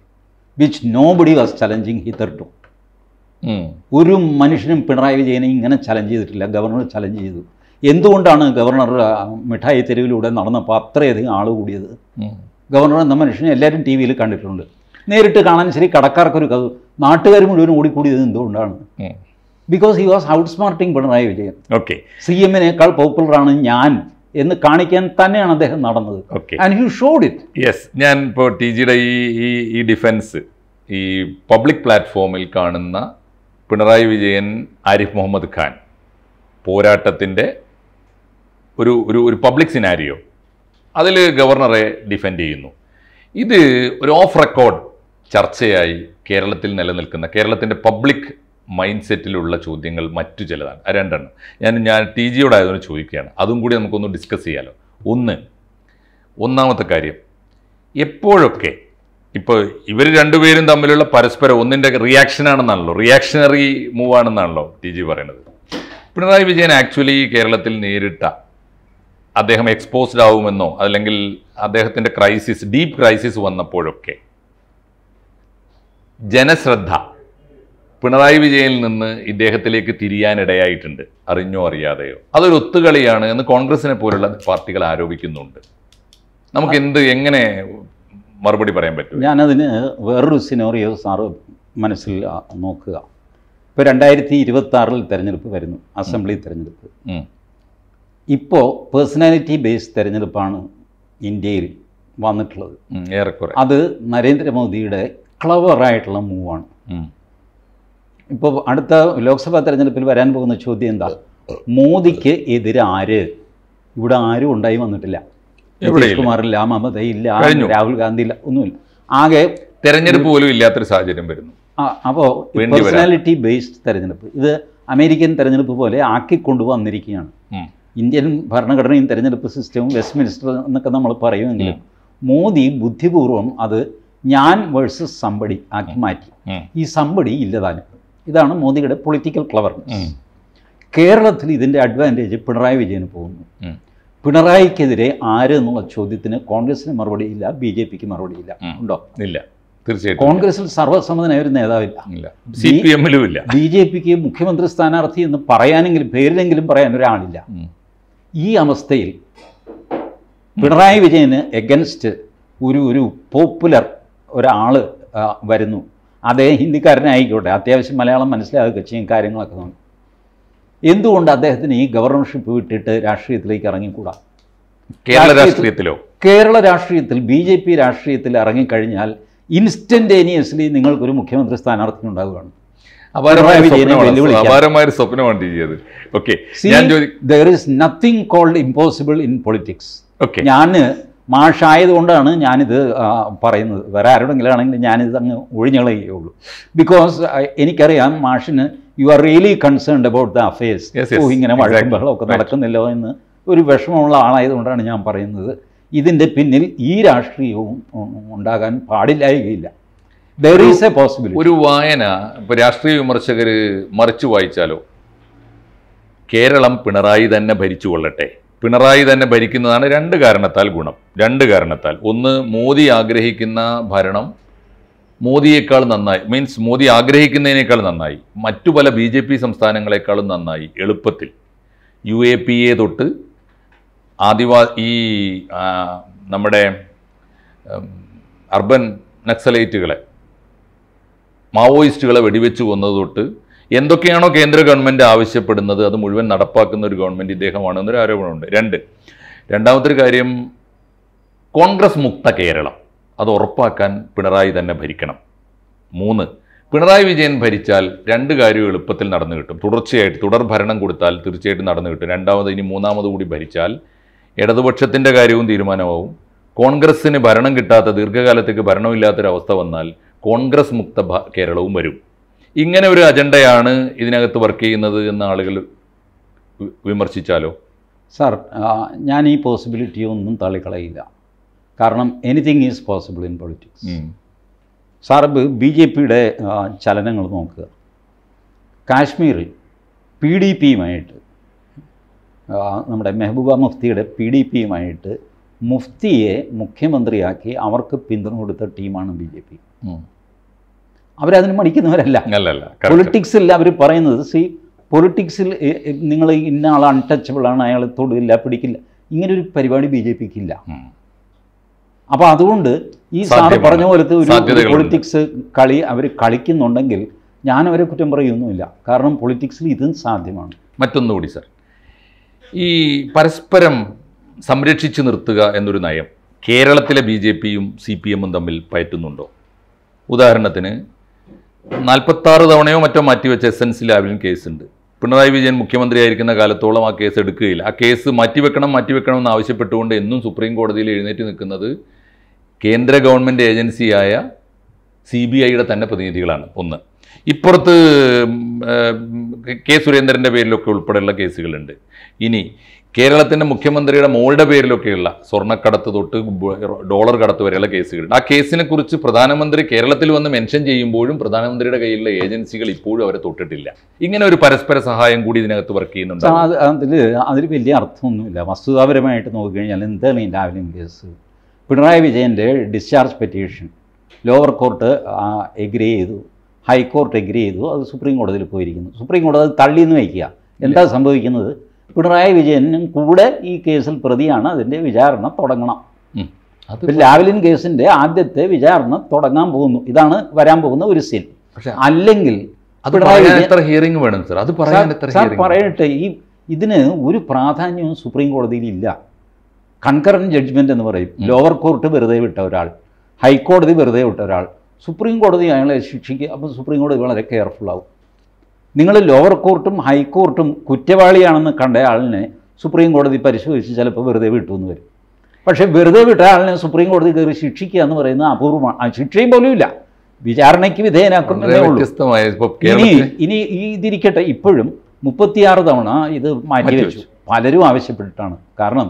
which nobody was challenging hitherto. ഒരു മനുഷ്യനും പിണറായി വിജയനെ ഇങ്ങനെ ചലഞ്ച് ചെയ്തിട്ടില്ല ഗവർണർ ചലഞ്ച് ചെയ്തു എന്തുകൊണ്ടാണ് ഗവർണർ മിഠായി തെരുവിലൂടെ നടന്നപ്പോൾ അത്രയധികം ആൾ കൂടിയത് ഗവർണർ എന്ന മനുഷ്യനെ എല്ലാവരും ടി വിയിൽ കണ്ടിട്ടുണ്ട് നേരിട്ട് കാണാൻ ശരി കടക്കാർക്കൊരു കഥ നാട്ടുകാർ മുഴുവൻ ഓടിക്കൂടിയത് എന്തുകൊണ്ടാണ് because he was outsmarting Pinarayi Vijayan okay C എമ്മിനേക്കാൾ പോപ്പുലറാണ് ഞാൻ എന്ന് കാണിക്കാൻ തന്നെയാണ് അദ്ദേഹം നടന്നത് and he showed it yes ഞാൻ ഇപ്പോൾ ടി ജിയുടെ ഈ ഈ ഡിഫൻസ് ഈ പബ്ലിക് പ്ലാറ്റ്ഫോമിൽ കാണുന്ന പിണറായി വിജയൻ ആരിഫ് മുഹമ്മദ് ഖാൻ പോരാട്ടത്തിൻ്റെ ഒരു ഒരു ഒരു പബ്ലിക് സിനാരിയോ അതിൽ ഗവർണറെ ഡിഫെൻഡ് ചെയ്യുന്നു ഇത് ഒരു ഓഫ് റെക്കോർഡ് ചർച്ചയായി കേരളത്തിൽ നിലനിൽക്കുന്ന കേരളത്തിൻ്റെ പബ്ലിക് മൈൻഡ് സെറ്റിലുള്ള ചോദ്യങ്ങൾ മറ്റു ചിലതാണ് രണ്ടെണ്ണം ഞാൻ ഞാൻ ടി ജിയോട് ആയതുകൊണ്ട് ചോദിക്കുകയാണ് അതും കൂടി നമുക്കൊന്ന് ഡിസ്കസ് ചെയ്യാമല്ലോ ഒന്ന് ഒന്നാമത്തെ കാര്യം എപ്പോഴൊക്കെ ഇപ്പോൾ ഇവർ രണ്ടുപേരും തമ്മിലുള്ള പരസ്പര ഒന്നിൻ്റെ റിയാക്ഷനാണെന്നാണല്ലോ റിയാക്ഷനറി മൂവ് ആണെന്നാണല്ലോ ടി ജി പറയുന്നത് പിണറായി വിജയൻ ആക്ച്വലി കേരളത്തിൽ നേരിട്ട അദ്ദേഹം എക്സ്പോസ്ഡ് ആവുമെന്നോ അല്ലെങ്കിൽ അദ്ദേഹത്തിൻ്റെ ക്രൈസിസ് ഡീപ്പ് ക്രൈസിസ് വന്നപ്പോഴൊക്കെ ജനശ്രദ്ധ പിണറായി വിജയനിൽ നിന്ന് ഇദ്ദേഹത്തിലേക്ക് തിരിയാനിടയായിട്ടുണ്ട് അറിഞ്ഞോ അറിയാതെയോ അതൊരു ഒത്തുകളിയാണ് എന്ന് കോൺഗ്രസിനെ പോലുള്ള പാർട്ടികൾ ആരോപിക്കുന്നുണ്ട് നമുക്ക് എന്ത് എങ്ങനെ മറുപടി പറയാൻ പറ്റും ഞാനതിന് വേറൊരു സിനോറിയോ സാറ് മനസ്സിൽ നോക്കുക ഇപ്പോൾ രണ്ടായിരത്തി ഇരുപത്തി ആറിൽ തിരഞ്ഞെടുപ്പ് വരുന്നു അസംബ്ലി തിരഞ്ഞെടുപ്പ് ഇപ്പോൾ പേഴ്സണാലിറ്റി ബേസ്ഡ് തിരഞ്ഞെടുപ്പാണ് ഇന്ത്യയിൽ വന്നിട്ടുള്ളത് ഏറെക്കുറെ അത് നരേന്ദ്രമോദിയുടെ ക്ലവറായിട്ടുള്ള മൂവാണ് ഇപ്പോൾ അടുത്ത ലോക്സഭാ തെരഞ്ഞെടുപ്പിൽ വരാൻ പോകുന്ന ചോദ്യം എന്താ മോദിക്ക് എതിരെ ആര് ഇവിടെ ആരും ഉണ്ടായി വന്നിട്ടില്ല നിതീഷ് കുമാറില്ല മമതയില്ല രാഹുൽ ഗാന്ധി ഇല്ല ഒന്നുമില്ല ആകെ തെരഞ്ഞെടുപ്പ് പോലും ഇല്ലാത്തൊരു സാഹചര്യം വരുന്നു ആ അപ്പോൾ പേഴ്സണാലിറ്റി ബേസ്ഡ് തെരഞ്ഞെടുപ്പ് ഇത് അമേരിക്കൻ തെരഞ്ഞെടുപ്പ് പോലെ വന്നിരിക്കുകയാണ് ഇന്ത്യൻ ഭരണഘടനയും തെരഞ്ഞെടുപ്പ് സിസ്റ്റവും വെസ്റ്റ് മിനിസ്റ്റർ എന്നൊക്കെ നമ്മൾ പറയുമെങ്കിലും മോദി ബുദ്ധിപൂർവം അത് ഞാൻ വേഴ്സസ് സമ്പടി ആക്കി മാറ്റി ഈ സമ്പടി ഇല്ലതാനും ഇതാണ് മോദിയുടെ പൊളിറ്റിക്കൽ ക്ലവർനെസ് കേരളത്തിൽ ഇതിൻ്റെ അഡ്വാൻറ്റേജ് പിണറായി വിജയന് പോകുന്നു പിണറായിക്കെതിരെ ആര് എന്നുള്ള ചോദ്യത്തിന് കോൺഗ്രസിന് മറുപടിയില്ല ബി ജെ പിക്ക് മറുപടിയില്ല ഉണ്ടോ ഇല്ല തീർച്ചയായും കോൺഗ്രസിൽ സർവ്വസമ്മതനായ ഒരു നേതാവില്ല സി പി എമ്മിലും ഇല്ല ബി ജെ പിക്ക് മുഖ്യമന്ത്രി സ്ഥാനാർത്ഥി എന്ന് പറയാനെങ്കിലും പേരിലെങ്കിലും പറയാൻ ഒരാളില്ല ഈ അവസ്ഥയിൽ പിണറായി വിജയന് എഗൻസ്റ്റ് ഒരു ഒരു പോപ്പുലർ ഒരാൾ വരുന്നു അദ്ദേഹം ഹിന്ദിക്കാരനായിക്കോട്ടെ അത്യാവശ്യം മലയാളം മനസ്സിലാകുക ചെയ്യും കാര്യങ്ങളൊക്കെ നോക്കും എന്തുകൊണ്ട് അദ്ദേഹത്തിന് ഈ ഗവർണർഷിപ്പ് വിട്ടിട്ട് രാഷ്ട്രീയത്തിലേക്ക് ഇറങ്ങിക്കൂടാ കേരള രാഷ്ട്രീയത്തിലോ കേരള രാഷ്ട്രീയത്തിൽ ബി ജെ പി രാഷ്ട്രീയത്തിൽ ഇറങ്ങിക്കഴിഞ്ഞാൽ ഇൻസ്റ്റന്റേനിയസ്ലി നിങ്ങൾക്കൊരു മുഖ്യമന്ത്രി സ്ഥാനാർത്ഥി ഉണ്ടാവുകയാണ് സ്വപ്നമാണ് ഞാൻ there is nothing called impossible in politics ഞാൻ മാഷായതുകൊണ്ടാണ് ഞാനിത് പറയുന്നത് വേറെ ആരോടെങ്കിലും ആണെങ്കിൽ ഞാനിത് അങ്ങ് ഒഴിഞ്ഞുകളയുള്ളൂ ബിക്കോസ് എനിക്കറിയാം മാഷിന് you are really concerned about the affairs ഇങ്ങനെ വഴക്കുമ്പോഴൊക്കെ നടക്കുന്നില്ലോ എന്ന് ഒരു വിഷമമുള്ള ആളായതുകൊണ്ടാണ് ഞാൻ പറയുന്നത് ഇതിൻ്റെ പിന്നിൽ ഈ രാഷ്ട്രീയവും ഉണ്ടാകാൻ പാടില്ലായിരിക്കില്ല ദർ ഈസ് എ പോസിബിലിറ്റി ഒരു വായന ഇപ്പോൾ രാഷ്ട്രീയ വിമർശകർ മറിച്ചു വായിച്ചാലോ കേരളം പിണറായി തന്നെ ഭരിച്ചു കൊള്ളട്ടെ പിണറായി തന്നെ ഭരിക്കുന്നതാണ് രണ്ട് കാരണത്താൽ ഗുണം രണ്ട് കാരണത്താൽ ഒന്ന് മോദി ആഗ്രഹിക്കുന്ന ഭരണം മോദിയേക്കാൾ നന്നായി മീൻസ് മോദി ആഗ്രഹിക്കുന്നതിനേക്കാൾ നന്നായി മറ്റു പല ബി ജെ പി സംസ്ഥാനങ്ങളെക്കാളും നന്നായി എളുപ്പത്തിൽ യു എ പി എ തൊട്ട് ആദിവാ ഈ നമ്മുടെ അർബൻ നക്സലൈറ്റുകളെ മാവോയിസ്റ്റുകളെ വെടിവെച്ച് കൊന്നത് തൊട്ട് എന്തൊക്കെയാണോ കേന്ദ്ര ഗവൺമെൻറ് ആവശ്യപ്പെടുന്നത് അത് മുഴുവൻ നടപ്പാക്കുന്ന ഒരു ഗവൺമെൻറ് ഇദ്ദേഹമാണ് എന്നൊരു ആരോപണമുണ്ട് രണ്ട് രണ്ടാമത്തെ ഒരു കാര്യം കോൺഗ്രസ് മുക്ത കേരളം അത് ഉറപ്പാക്കാൻ പിണറായി തന്നെ ഭരിക്കണം മൂന്ന് പിണറായി വിജയൻ ഭരിച്ചാൽ രണ്ട് കാര്യവും എളുപ്പത്തിൽ നടന്നു കിട്ടും തുടർച്ചയായിട്ട് തുടർ ഭരണം കൊടുത്താൽ തീർച്ചയായിട്ടും നടന്നു കിട്ടും രണ്ടാമത് ഇനി മൂന്നാമത് കൂടി ഭരിച്ചാൽ ഇടതുപക്ഷത്തിൻ്റെ കാര്യവും തീരുമാനമാവും കോൺഗ്രസ്സിന് ഭരണം കിട്ടാത്ത ദീർഘകാലത്തേക്ക് ഭരണമില്ലാത്തൊരവസ്ഥ വന്നാൽ കോൺഗ്രസ് മുക്ത കേരളവും വരും ഇങ്ങനെ ഒരു അജണ്ടയാണ് ഇതിനകത്ത് വർക്ക് ചെയ്യുന്നത് എന്ന ആളുകൾ വിമർശിച്ചാലോ സാർ ഞാൻ ഈ പോസിബിലിറ്റി ഒന്നും തള്ളിക്കളയില്ല കാരണം anything is possible in politics sir B J പിയുടെ ചലനങ്ങൾ നോക്കുക കാശ്മീരിൽ പി ഡി പിയുമായിട്ട് നമ്മുടെ മെഹബൂബ മുഫ്തിയുടെ പി ഡി പിയുമായിട്ട് മുഫ്തിയെ മുഖ്യമന്ത്രിയാക്കി അവർക്ക് പിന്തുണ കൊടുത്ത ടീമാണ് ബി ജെ പി അവരതിന് മടിക്കുന്നവരല്ല പൊളിറ്റിക്സിൽ അവർ പറയുന്നത് സി പൊളിറ്റിക്സിൽ നിങ്ങൾ ഇന്ന ആൾ അൺടച്ചബിൾ ആണ് അയാളെ തൊടില്ല പിടിക്കില്ല ഇങ്ങനെ ഒരു പരിപാടി ബി ജെ പിക്കില്ല അപ്പോൾ അതുകൊണ്ട് ഈ സാർ പറഞ്ഞ പോലത്തെ ഒരു പൊളിറ്റിക്സ് കളി അവർ കളിക്കുന്നുണ്ടെങ്കിൽ ഞാൻ അവരെ കുറ്റം പറയുകയൊന്നുമില്ല കാരണം പൊളിറ്റിക്സിൽ ഇതും സാധ്യമാണ് മറ്റൊന്നുകൂടി സർ ഈ പരസ്പരം സംരക്ഷിച്ചു നിർത്തുക എന്നൊരു നയം കേരളത്തിലെ ബി ജെ പിയും സി പി എമ്മും തമ്മിൽ പയറ്റുന്നുണ്ടോ ഉദാഹരണത്തിന് നാൽപ്പത്താറ് തവണയോ മറ്റോ മാറ്റിവെച്ച എസ് എൻ സി ലാബിലും കേസുണ്ട് പിണറായി വിജയൻ മുഖ്യമന്ത്രിയായിരിക്കുന്ന കാലത്തോളം ആ കേസ് എടുക്കുകയില്ല ആ കേസ് മാറ്റിവെക്കണം മാറ്റിവെക്കണം എന്ന് ആവശ്യപ്പെട്ടുകൊണ്ട് എന്നും സുപ്രീം കോടതിയിൽ എഴുന്നേറ്റ് നിൽക്കുന്നത് കേന്ദ്ര ഗവൺമെൻറ് ഏജൻസിയായ സി ബി ഐയുടെ തന്നെ പ്രതിനിധികളാണ് ഒന്ന് ഇപ്പുറത്ത് കെ സുരേന്ദ്രൻ്റെ പേരിലൊക്കെ ഉൾപ്പെടെയുള്ള കേസുകളുണ്ട് ഇനി കേരളത്തിൻ്റെ മുഖ്യമന്ത്രിയുടെ മോളുടെ പേരിലൊക്കെയുള്ള സ്വർണ്ണക്കടത്ത് തൊട്ട് ഡോളർ കടത്ത് വരെയുള്ള കേസുകൾ ആ കേസിനെ കുറിച്ച് പ്രധാനമന്ത്രി കേരളത്തിൽ വന്ന് മെൻഷൻ ചെയ്യുമ്പോഴും പ്രധാനമന്ത്രിയുടെ കയ്യിലുള്ള ഏജൻസികൾ ഇപ്പോഴും അവരെ തൊട്ടിട്ടില്ല ഇങ്ങനെ ഒരു പരസ്പര സഹായം കൂടി ഇതിനകത്ത് വർക്ക് ചെയ്യുന്നുണ്ട് അതിൽ അതിൽ വലിയ അർത്ഥമൊന്നുമില്ല വസ്തുതാപരമായിട്ട് നോക്കിക്കഴിഞ്ഞാൽ എന്താണ് ഈ ലാവ്ലിൻ കേസ് പിണറായി വിജയൻ്റെ discharge petition lower court agree ചെയ്തു ഹൈക്കോർട്ട് എഗ്രി ചെയ്തു അത് സുപ്രീം കോടതിയിൽ പോയിരിക്കുന്നു സുപ്രീം കോടതി അത് തള്ളിയെന്ന് വയ്ക്കുക എന്താ സംഭവിക്കുന്നത് പിണറായി വിജയനും കൂടെ ഈ കേസിൽ പ്രതിയാണ് അതിൻ്റെ വിചാരണ തുടങ്ങണം ലാവലിൻ കേസിൻ്റെ ആദ്യത്തെ വിചാരണ തുടങ്ങാൻ പോകുന്നു ഇതാണ് വരാൻ പോകുന്ന ഒരു സീൻ പക്ഷേ അല്ലെങ്കിൽ ഹിയറിംഗ് വേണം സാർ അത് പറയാൻ പറയട്ടെ ഈ ഇതിന് ഒരു പ്രാധാന്യവും സുപ്രീം കോടതിയിൽ ഇല്ല കൺകറൻറ്റ് ജഡ്ജ്മെൻ്റ് എന്ന് പറയും ലോവർ കോർട്ട് വെറുതെ വിട്ട ഒരാൾ ഹൈക്കോടതി വെറുതെ വിട്ട ഒരാൾ സുപ്രീം കോടതി അയാളെ ശിക്ഷിക്കുക അപ്പോൾ സുപ്രീം കോടതി വളരെ കെയർഫുൾ ആവും നിങ്ങൾ ലോവർ കോർട്ടും ഹൈക്കോർട്ടും കുറ്റവാളിയാണെന്ന് കണ്ട ആളിനെ സുപ്രീം കോടതി പരിശോധിച്ച് ചിലപ്പോൾ വെറുതെ വിട്ടു എന്ന് വരും പക്ഷേ വെറുതെ വിട്ട ആളിനെ സുപ്രീം കോടതി കയറി ശിക്ഷിക്കുക എന്ന് പറയുന്നത് അപൂർവമാണ് ശിക്ഷയും പോലും ഇല്ല വിചാരണയ്ക്ക് വിധേയനാക്കും ഇനി ഈ ഇതിരിക്കട്ടെ ഇപ്പോഴും മുപ്പത്തിയാറ് തവണ ഇത് മാറ്റി വെച്ചു പലരും ആവശ്യപ്പെട്ടിട്ടാണ് കാരണം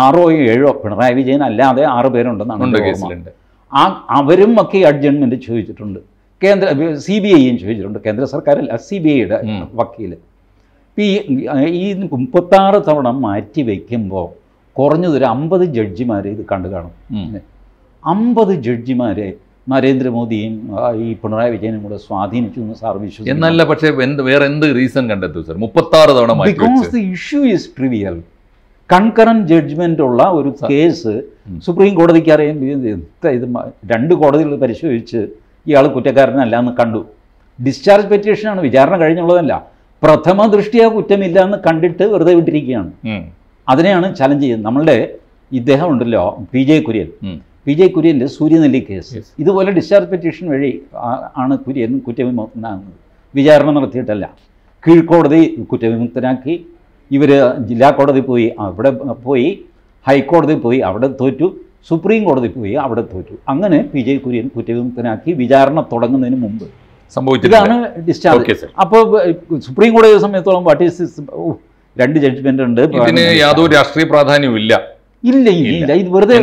ആറോ ഏഴോ പിണറായി വിജയൻ അല്ലാതെ ആറ് പേരുണ്ടെന്നാണ് ആ അവരും ഒക്കെ ഈ ചോദിച്ചിട്ടുണ്ട് കേന്ദ്ര സി ബി ഐയും ചോദിച്ചിട്ടുണ്ട് കേന്ദ്ര സർക്കാരിൽ സി ബി ഐയുടെ വക്കീൽ ഈ ഈ മുപ്പത്താറ് തവണ മാറ്റി വയ്ക്കുമ്പോൾ കുറഞ്ഞതൊരു അമ്പത് ജഡ്ജിമാരെ ഇത് കണ്ടു കാണും അമ്പത് ജഡ്ജിമാരെ നരേന്ദ്രമോദിയും ഈ പിണറായി വിജയനും കൂടെ സ്വാധീനിച്ചു എന്ന് സാർ വിശ്വസിക്കും എന്നല്ല പക്ഷേ എന്ത് വേറെ എന്ത് റീസൺ കണ്ടെത്തും സാർ മുപ്പത്താറ് തവണ because the issue is trivial concurrent judgement ഉള്ള ഒരു കേസ് സുപ്രീം കോടതിക്ക് അറിയാൻ ഇത് രണ്ട് കോടതികൾ പരിശോധിച്ച് ഇയാൾ കുറ്റക്കാരനല്ല എന്ന് കണ്ടു ഡിസ്ചാർജ് പെറ്റീഷനാണ് വിചാരണ കഴിഞ്ഞുള്ളതല്ല പ്രഥമ ദൃഷ്ടിയാ കുറ്റമില്ല എന്ന് കണ്ടിട്ട് വെറുതെ വിട്ടിരിക്കുകയാണ് അതിനെയാണ് ചലഞ്ച് ചെയ്യുന്നത് നമ്മളുടെ ഇദ്ദേഹം ഉണ്ടല്ലോ P J Kurian P J കുര്യൻ്റെ സൂര്യനെല്ലി കേസ് ഇതുപോലെ ഡിസ്ചാർജ് പെറ്റീഷൻ വഴി ആണ് കുര്യൻ കുറ്റവിമുക്തനാകുന്നത് വിചാരണ നടത്തിയിട്ടല്ല കീഴ്ക്കോടതി കുറ്റവിമുക്തനാക്കി ഇവർ ജില്ലാ കോടതി പോയി അവിടെ പോയി ഹൈക്കോടതി പോയി അവിടെ തോറ്റു സുപ്രീം കോടതി പോയി അവിടെ തോറ്റു അങ്ങനെ പി ജെ കുര്യൻ കുറ്റവിമുക്തനാക്കി വിചാരണ തുടങ്ങുന്നതിന് മുമ്പ് ഇതാണ് ഡിസ്ചാർജ് അപ്പോൾ സുപ്രീം കോടതി സമയത്തോളം വാട്ട് ഈസ് രണ്ട് ജഡ്ജ്മെന്റ് ഉണ്ട് യാതൊരു രാഷ്ട്രീയ പ്രാധാന്യവും ഇല്ല ഇല്ല ഇല്ല ഇത് വെറുതെ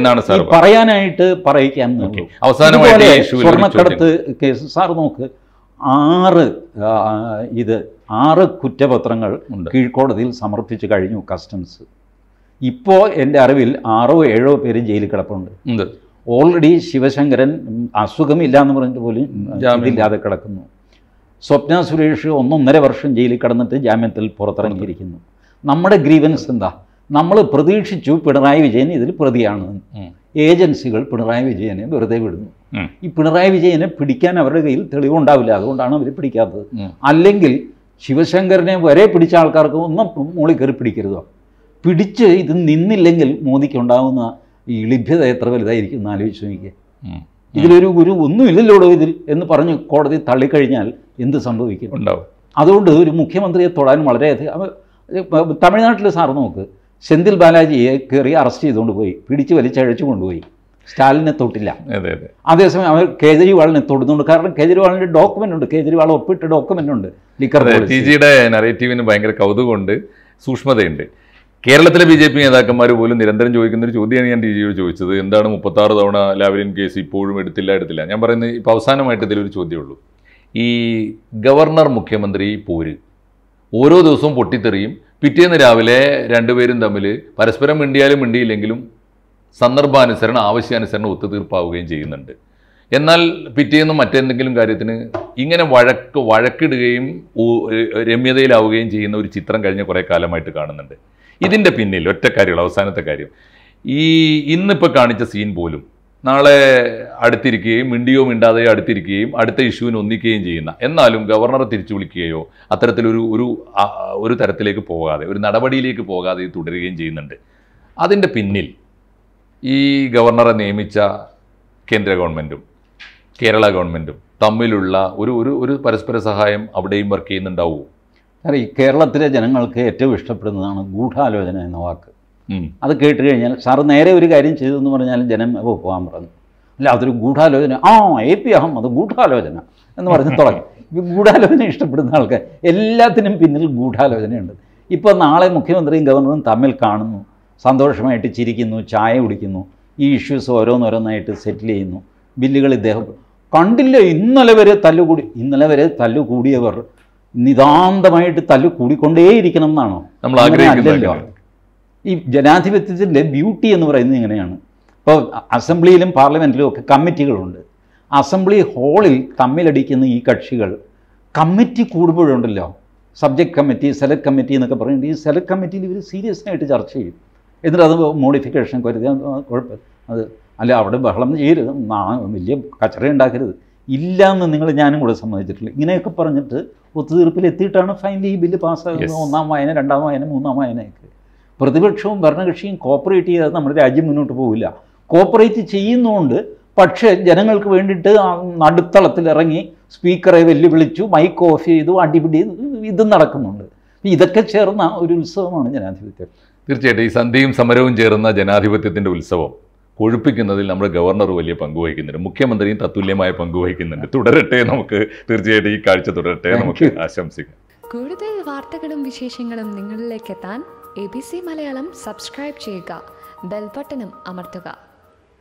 പറയാനായിട്ട് പറയിക്കാൻ സ്വർണ്ണക്കടത്ത് കേസ് സാർ നോക്ക് ആറ് ഇത് ആറ് കുറ്റപത്രങ്ങൾ കീഴ്ക്കോടതിയിൽ സമർപ്പിച്ചു കഴിഞ്ഞു കസ്റ്റംസ് ഇപ്പോൾ എൻ്റെ അറിവിൽ ആറോ ഏഴോ പേര് ജയിലിൽ കിടപ്പുണ്ട് ഓൾറെഡി ശിവശങ്കരൻ അസുഖമില്ല എന്ന് പറഞ്ഞിട്ട് പോലും ജാമ്യമില്ലാതെ കിടക്കുന്നു സ്വപ്ന സുരേഷ് ഒന്നൊന്നര വർഷം ജയിലിൽ കിടന്നിട്ട് ജാമ്യത്തിൽ പുറത്തിറങ്ങിയിരിക്കുന്നു നമ്മുടെ ഗ്രീവൻസ് എന്താ നമ്മൾ പ്രതീക്ഷിച്ചു പിണറായി വിജയൻ ഇതിൽ പ്രതിയാണ് ഏജൻസികൾ പിണറായി വിജയനെ വെറുതെ വിടുന്നു ഈ പിണറായി വിജയനെ പിടിക്കാൻ അവരുടെ കയ്യിൽ തെളിവുണ്ടാവില്ല അതുകൊണ്ടാണ് അവർ പിടിക്കാത്തത് അല്ലെങ്കിൽ ശിവശങ്കരനെ വരെ പിടിച്ച ആൾക്കാർക്ക് ഒന്നും മൂളി കയറി പിടിക്കരുതോ പിടിച്ച് ഇത് നിന്നില്ലെങ്കിൽ മോദിക്ക് ഉണ്ടാകുന്ന ഈ ലഭ്യത എത്ര വലുതായിരിക്കും എന്ന് ആലോചിച്ച് നോക്കിയേ ഇതിലൊരു ഒരു ഒന്നുമില്ലല്ലോ ഇതിൽ എന്ന് പറഞ്ഞ് കോടതി തള്ളിക്കഴിഞ്ഞാൽ എന്ത് സംഭവിക്കും ഉണ്ടാവും അതുകൊണ്ട് ഒരു മുഖ്യമന്ത്രിയെ തൊടാൻ വളരെയധികം തമിഴ്നാട്ടിൽ സാർ നോക്ക് സെന്തിൽ ബാലാജിയെ കയറി അറസ്റ്റ് ചെയ്തുകൊണ്ട് പോയി പിടിച്ച് വലിച്ചഴച്ചു കൊണ്ടുപോയി സ്റ്റാലിനെ തൊട്ടില്ല അതേസമയം അവർ കേജ്രിവാളിനെ തൊടുന്നുണ്ട് കാരണം കേജ്രിവാളിൻ്റെ ഡോക്യുമെൻ്റ് ഉണ്ട് കേജ്രിവാൾ ഒപ്പിട്ട ഡോക്യുമെൻ്റ് ഉണ്ട് ലിക്കർ ടി ജിയുടെ നറേറ്റീവിന് ഭയങ്കര കൗതുകമുണ്ട് സൂക്ഷ്മതയുണ്ട് കേരളത്തിലെ ബി ജെ പി നേതാക്കന്മാർ പോലും നിരന്തരം ചോദിക്കുന്ന ഒരു ചോദ്യമാണ് ഞാൻ ഡി ജിയോട് ചോദിച്ചത് എന്താണ് മുപ്പത്താറ് തവണ ലാവലിൻ കേസ് ഇപ്പോഴും എടുത്തില്ല എടുത്തില്ല ഞാൻ പറയുന്നത് ഇപ്പോൾ അവസാനമായിട്ട് ഇതിലൊരു ചോദ്യമുള്ളൂ ഈ ഗവർണർ മുഖ്യമന്ത്രി പോര് ഓരോ ദിവസവും പൊട്ടിത്തെറിയും പിറ്റേന്ന് രാവിലെ രണ്ടുപേരും തമ്മിൽ പരസ്പരം മിണ്ടിയാലും മിണ്ടിയില്ലെങ്കിലും സന്ദർഭാനുസരണം ആവശ്യാനുസരണം ഒത്തുതീർപ്പാവുകയും ചെയ്യുന്നുണ്ട് എന്നാൽ പിറ്റേന്ന് മറ്റെന്തെങ്കിലും കാര്യത്തിന് ഇങ്ങനെ വഴക്ക് വഴക്കിടുകയും രമ്യതയിലാവുകയും ചെയ്യുന്ന ഒരു ചിത്രം കഴിഞ്ഞ കുറേ കാലമായിട്ട് കാണുന്നുണ്ട് ഇതിൻ്റെ പിന്നിൽ ഒറ്റ കാര്യമുള്ള അവസാനത്തെ കാര്യം ഈ ഇന്നിപ്പോൾ കാണിച്ച സീൻ പോലും നാളെ അടുത്തിരിക്കുകയും മിണ്ടിയോ മിണ്ടാതെയോ അടുത്തിരിക്കുകയും അടുത്ത ഇഷ്യൂവിന് ഒന്നിക്കുകയും ചെയ്യുന്ന എന്നാലും ഗവർണറെ തിരിച്ചു വിളിക്കുകയോ അത്തരത്തിലൊരു ഒരു ഒരു തരത്തിലേക്ക് പോകാതെ ഒരു നടപടിയിലേക്ക് പോകാതെ തുടരുകയും ചെയ്യുന്നുണ്ട് അതിൻ്റെ പിന്നിൽ ഈ ഗവർണറെ നിയമിച്ച കേന്ദ്ര ഗവൺമെൻറ്റും കേരള ഗവൺമെൻറ്റും തമ്മിലുള്ള ഒരു ഒരു ഒരു പരസ്പര സഹായം അവിടെയും വർക്ക് ചെയ്യുന്നുണ്ടാവുമോ കാരണം ഈ കേരളത്തിലെ ജനങ്ങൾക്ക് ഏറ്റവും ഇഷ്ടപ്പെടുന്നതാണ് ഗൂഢാലോചന എന്ന വാക്ക് അത് കേട്ട് കഴിഞ്ഞാൽ സാറ് നേരെ ഒരു കാര്യം ചെയ്തതെന്ന് പറഞ്ഞാൽ ജനം പോകാൻ പറഞ്ഞു അല്ല അതൊരു ഗൂഢാലോചന ആ എ പി അഹമ്മദ് ഗൂഢാലോചന എന്ന് പറഞ്ഞ് തുടങ്ങി ഗൂഢാലോചന ഇഷ്ടപ്പെടുന്ന ആൾക്കാർ എല്ലാത്തിനും പിന്നിൽ ഗൂഢാലോചനയുണ്ട് ഇപ്പോൾ നാളെ മുഖ്യമന്ത്രിയും ഗവർണറും തമ്മിൽ കാണുന്നു സന്തോഷമായിട്ട് ചിരിക്കുന്നു ചായ കുടിക്കുന്നു ഈ ഇഷ്യൂസ് ഓരോന്നോരോന്നായിട്ട് സെറ്റിൽ ചെയ്യുന്നു ബില്ലുകൾ ഇദ്ദേഹം കണ്ടില്ല ഇന്നലെ വരെ തല്ലുകൂടി ഇന്നലെ വരെ തല്ലുകൂടിയവർ നിതാന്തമായിട്ട് തല്ലു കൂടിക്കൊണ്ടേയിരിക്കണം എന്നാണോ നമ്മൾ ആഗ്രഹിക്കുന്നത് ഈ ജനാധിപത്യത്തിൻ്റെ ബ്യൂട്ടി എന്ന് പറയുന്നത് ഇങ്ങനെയാണ് ഇപ്പോൾ അസംബ്ലിയിലും പാർലമെൻറ്റിലും ഒക്കെ കമ്മിറ്റികളുണ്ട് അസംബ്ലി ഹാളിൽ തമ്മിലടിക്കുന്ന ഈ കക്ഷികൾ കമ്മിറ്റി കൂടുമ്പോഴുണ്ടല്ലോ സബ്ജക്ട് കമ്മിറ്റി സെലക്ട് കമ്മിറ്റി എന്നൊക്കെ പറയുന്നുണ്ട് ഈ സെലക്ട് കമ്മിറ്റിയിൽ ഇവർ സീരിയസ് ആയിട്ട് ചർച്ച ചെയ്യും എന്നിട്ട് അത് മോഡിഫിക്കേഷൻ കരുതി അത് അല്ല അവിടെ ബഹളം ചെയ്യരുത് വലിയ കച്ചറ ഉണ്ടാക്കരുത് ഇല്ല എന്ന് നിങ്ങൾ ഞാനും കൂടെ സമ്മതിച്ചിട്ടില്ല ഇങ്ങനെയൊക്കെ പറഞ്ഞിട്ട് ഒത്തുതീർപ്പിൽ എത്തിയിട്ടാണ് ഫൈനലി ഈ ബില്ല് പാസ്സാകുന്നത് ഒന്നാം വായന രണ്ടാം വായന മൂന്നാം വായനയൊക്കെ പ്രതിപക്ഷവും ഭരണകക്ഷിയും കോപ്പറേറ്റ് ചെയ്താൽ നമ്മുടെ രാജ്യം മുന്നോട്ട് പോകില്ല കോപ്പറേറ്റ് ചെയ്യുന്നതുകൊണ്ട് പക്ഷേ ജനങ്ങൾക്ക് വേണ്ടിയിട്ട് നടുത്തളത്തിൽ ഇറങ്ങി സ്പീക്കറെ വെല്ലുവിളിച്ചു മൈക്ക് ഓഫ് ചെയ്തു അടിപിടി ഇതും നടക്കുന്നുണ്ട് ഇതൊക്കെ ചേർന്ന ഒരു ഉത്സവമാണ് ജനാധിപത്യം തീർച്ചയായിട്ടും ഈ സന്ധിയും സമരവും ചേർന്ന ജനാധിപത്യത്തിൻ്റെ ഉത്സവം കൊഴുപ്പിക്കുന്നതിൽ നമ്മുടെ ഗവർണർ വലിയ പങ്ക് വഹിക്കുന്നുണ്ട് മുഖ്യമന്ത്രിയും തത്തുല്യമായ പങ്ക് വഹിക്കുന്നുണ്ട് തുടരട്ടെ നമുക്ക് തീർച്ചയായിട്ടും ഈ കാഴ്ച തുടരട്ടെ നമുക്ക് ആശംസിക്കാം കൂടുതൽ വാർത്തകളും വിശേഷങ്ങളും നിങ്ങളിലേക്ക് എത്താൻ A B C Malayalam subscribe ചെയ്യുക ബെൽബട്ടനും അമർത്തുക